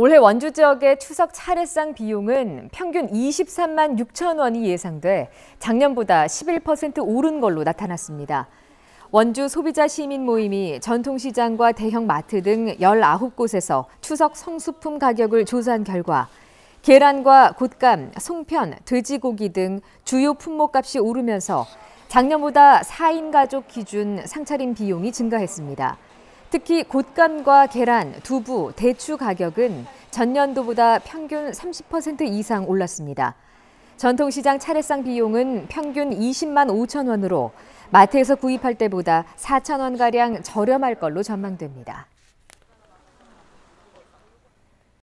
올해 원주 지역의 추석 차례상 비용은 평균 23만 6천 원이 예상돼 작년보다 11% 오른 걸로 나타났습니다. 원주 소비자 시민 모임이 전통시장과 대형 마트 등 19곳에서 추석 성수품 가격을 조사한 결과 계란과 곶감, 송편, 돼지고기 등 주요 품목값이 오르면서 작년보다 4인 가족 기준 상차림 비용이 증가했습니다. 특히 곶감과 계란, 두부, 대추 가격은 전년도보다 평균 30% 이상 올랐습니다. 전통시장 차례상 비용은 평균 20만 5천 원으로 마트에서 구입할 때보다 4천 원가량 저렴할 걸로 전망됩니다.